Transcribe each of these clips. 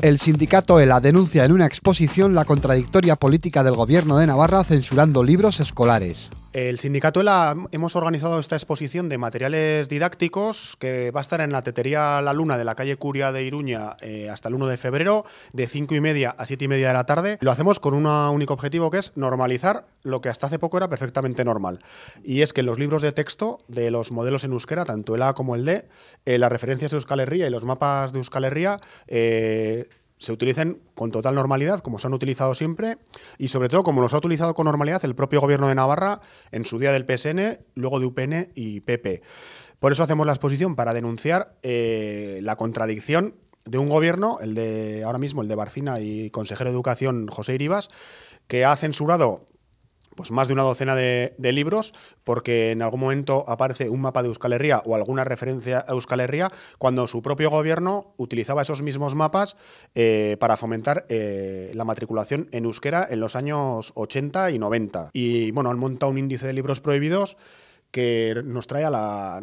El sindicato ELA denuncia en una exposición la contradictoria política del gobierno de Navarra censurando libros escolares. El sindicato la hemos organizado esta exposición de materiales didácticos que va a estar en la tetería La Luna de la calle Curia de Iruña eh, hasta el 1 de febrero, de 5 y media a 7 y media de la tarde. Lo hacemos con un único objetivo que es normalizar lo que hasta hace poco era perfectamente normal. Y es que los libros de texto de los modelos en euskera, tanto el A como el D, eh, las referencias de Euskal Herria y los mapas de Euskal Herria, eh, se utilicen con total normalidad, como se han utilizado siempre, y sobre todo como los ha utilizado con normalidad el propio gobierno de Navarra en su día del PSN, luego de UPN y PP. Por eso hacemos la exposición, para denunciar eh, la contradicción de un gobierno, el de ahora mismo, el de Barcina y consejero de Educación José Iribas, que ha censurado pues más de una docena de, libros, porque en algún momento aparece un mapa de Euskal Herria o alguna referencia a Euskal Herria, cuando su propio gobierno utilizaba esos mismos mapas eh, para fomentar eh, la matriculación en euskera en los años 80 y 90. Y bueno, han montado un índice de libros prohibidos que nos trae a la,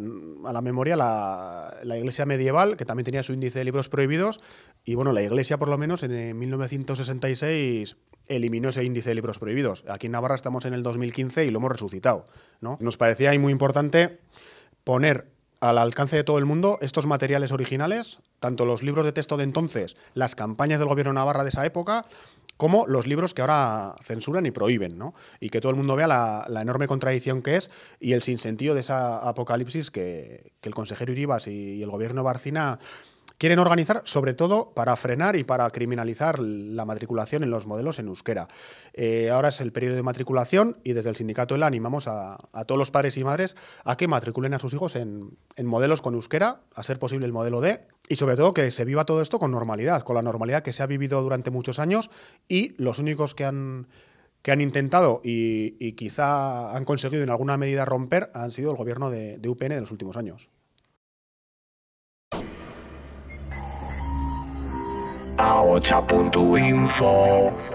memoria la, iglesia medieval, que también tenía su índice de libros prohibidos, y bueno, la iglesia por lo menos en 1966 eh, eliminó ese índice de libros prohibidos. Aquí en Navarra estamos en el 2015 y lo hemos resucitado. ¿no? Nos parecía muy importante poner al alcance de todo el mundo estos materiales originales, tanto los libros de texto de entonces, las campañas del gobierno Navarra de esa época, como los libros que ahora censuran y prohíben, Y que todo el mundo vea la, enorme contradicción que es y el sinsentido de esa apocalipsis que, el consejero Iribas y, y el gobierno Barcina Quieren organizar, sobre todo, para frenar y para criminalizar la matriculación en los modelos en euskera. Eh, ahora es el periodo de matriculación y desde el sindicato la animamos a, a, todos los padres y madres a que matriculen a sus hijos en, modelos con euskera, a ser posible el modelo D, y sobre todo que se viva todo esto con normalidad, con la normalidad que se ha vivido durante muchos años y los únicos que han que han intentado y, quizá han conseguido en alguna medida romper han sido el gobierno de, UPN en los últimos años. o